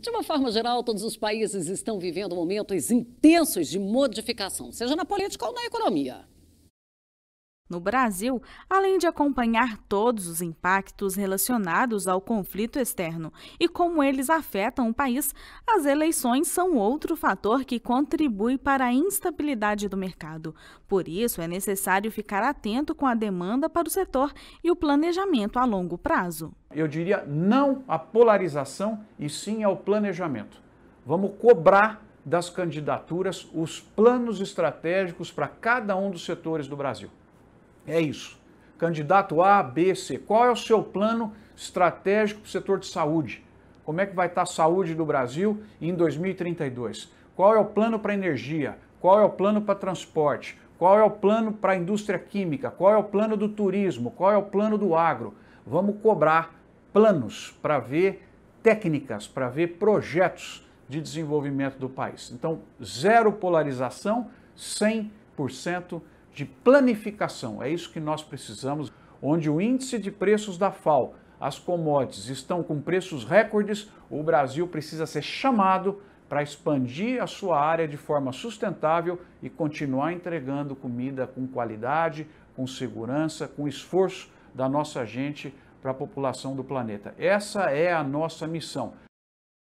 De uma forma geral, todos os países estão vivendo momentos intensos de modificação, seja na política ou na economia. No Brasil, além de acompanhar todos os impactos relacionados ao conflito externo e como eles afetam o país, as eleições são outro fator que contribui para a instabilidade do mercado. Por isso, é necessário ficar atento com a demanda para o setor e o planejamento a longo prazo. Eu diria não à polarização e sim ao planejamento. Vamos cobrar das candidaturas os planos estratégicos para cada um dos setores do Brasil. É isso. Candidato A, B, C, qual é o seu plano estratégico para o setor de saúde? Como é que vai estar tá a saúde do Brasil em 2032? Qual é o plano para energia? Qual é o plano para transporte? Qual é o plano para a indústria química? Qual é o plano do turismo? Qual é o plano do agro? Vamos cobrar planos, para ver técnicas, para ver projetos de desenvolvimento do país. Então, zero polarização, 100% de planificação. É isso que nós precisamos, onde o índice de preços da FAO, as commodities estão com preços recordes, o Brasil precisa ser chamado para expandir a sua área de forma sustentável e continuar entregando comida com qualidade, com segurança, com esforço da nossa gente para a população do planeta. Essa é a nossa missão.